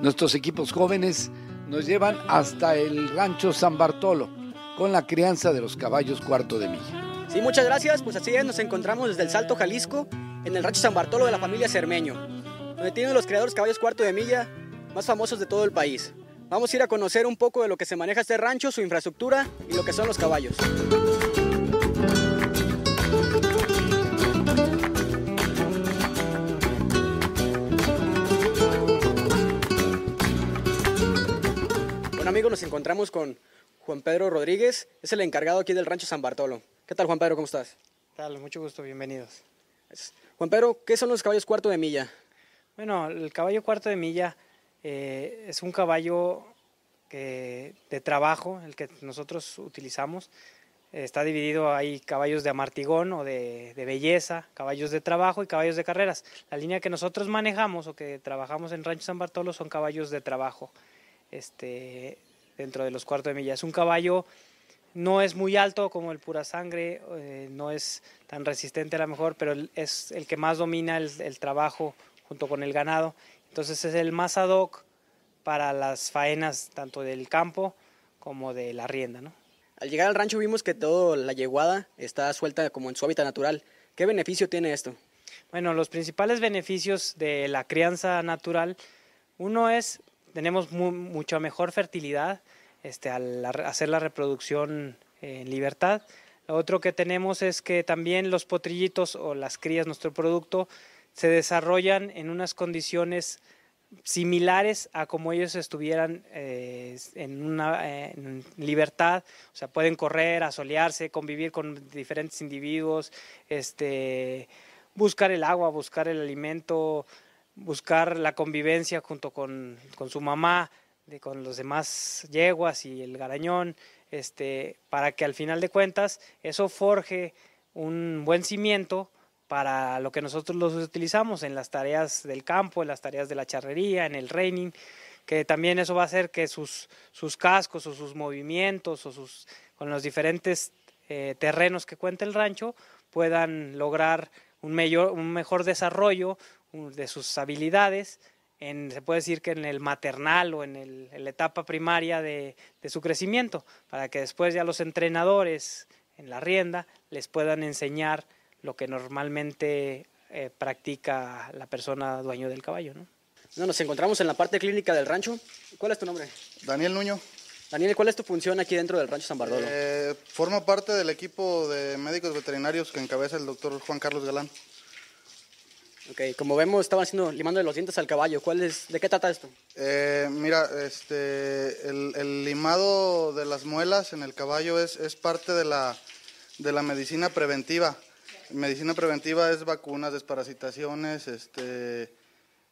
Nuestros equipos jóvenes nos llevan hasta el rancho San Bartolo con la crianza de los caballos cuarto de milla. Sí, muchas gracias. Pues así es, nos encontramos desde el Salto Jalisco en el rancho San Bartolo de la familia Cermeño, donde tienen los creadores caballos cuarto de milla más famosos de todo el país. Vamos a ir a conocer un poco de lo que se maneja este rancho, su infraestructura y lo que son los caballos. nos encontramos con Juan Pedro Rodríguez, es el encargado aquí del Rancho San Bartolo. ¿Qué tal, Juan Pedro? ¿Cómo estás? Mucho gusto, bienvenidos. Juan Pedro, ¿qué son los caballos cuarto de milla? Bueno, el caballo cuarto de milla eh, es un caballo que, de trabajo, el que nosotros utilizamos. Eh, está dividido, hay caballos de amartigón o de, belleza, caballos de trabajo y caballos de carreras. La línea que nosotros manejamos o que trabajamos en Rancho San Bartolo son caballos de trabajo. Este, dentro de los cuartos de milla. Es un caballo, no es muy alto como el pura sangre, eh, no es tan resistente a lo mejor, pero es el que más domina el, trabajo junto con el ganado. Entonces es el más ad hoc para las faenas tanto del campo como de la rienda. ¿no? Al llegar al rancho vimos que toda la yeguada está suelta como en su hábitat natural. ¿Qué beneficio tiene esto? Bueno, los principales beneficios de la crianza natural, uno es tenemos mucha mejor fertilidad este, al hacer la reproducción en libertad. Lo otro que tenemos es que también los potrillitos o las crías, nuestro producto, se desarrollan en unas condiciones similares a como ellos estuvieran eh, en una libertad, o sea, pueden correr, asolearse, convivir con diferentes individuos, este, buscar el agua, buscar el alimento, buscar la convivencia junto con, su mamá, de, con los demás yeguas y el garañón, este, para que al final de cuentas eso forje un buen cimiento para lo que nosotros los utilizamos en las tareas del campo, en las tareas de la charrería, en el reining, que también eso va a hacer que sus, sus cascos o sus movimientos o sus, con los diferentes eh, terrenos que cuenta el rancho puedan lograr un, mayor, un mejor desarrollo de sus habilidades, en, se puede decir que en el maternal o en, la etapa primaria de, su crecimiento, para que después ya los entrenadores en la rienda les puedan enseñar lo que normalmente eh, practica la persona dueño del caballo. ¿no? Nos encontramos en la parte clínica del rancho. ¿Cuál es tu nombre? Daniel Nuño. Daniel, ¿cuál es tu función aquí dentro del Rancho San Bardolo? Eh, formo parte del equipo de médicos veterinarios que encabeza el doctor Juan Carlos Galán. Ok, como vemos, estaban haciendo, limando de los dientes al caballo. ¿De qué trata esto? Eh, mira, este, el, limado de las muelas en el caballo es, es parte de la, de la medicina preventiva. Medicina preventiva es vacunas, desparasitaciones, este,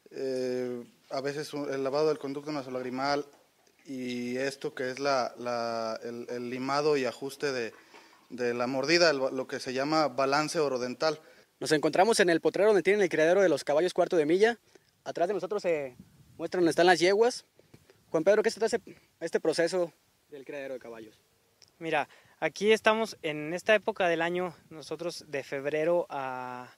eh, a veces el lavado del conducto nasolagrimal y esto que es el, limado y ajuste de, la mordida, lo que se llama balance orodental. Nos encontramos en el potrero donde tienen el criadero de los caballos cuarto de milla. Atrás de nosotros se muestran donde están las yeguas. Juan Pedro, ¿qué se trae este proceso del criadero de caballos? Mira, aquí estamos en esta época del año, nosotros de febrero a,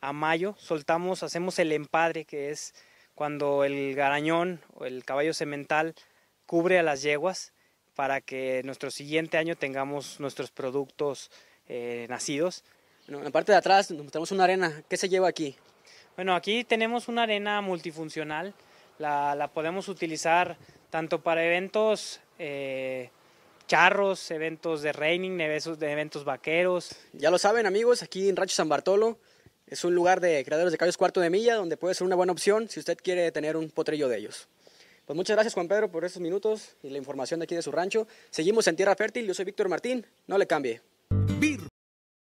a mayo soltamos, hacemos el empadre, que es cuando el garañón o el caballo semental cubre a las yeguas para que nuestro siguiente año tengamos nuestros productos eh, nacidos. en la parte de atrás tenemos una arena. ¿Qué se lleva aquí? Bueno, aquí tenemos una arena multifuncional. La, podemos utilizar tanto para eventos eh, charros, eventos de reining, eventos, de eventos vaqueros. Ya lo saben amigos, aquí en Rancho San Bartolo es un lugar de creadores de caballos cuarto de milla donde puede ser una buena opción si usted quiere tener un potrillo de ellos. Pues muchas gracias Juan Pedro por estos minutos y la información de aquí de su rancho. Seguimos en Tierra Fértil, yo soy Víctor Martín, no le cambie.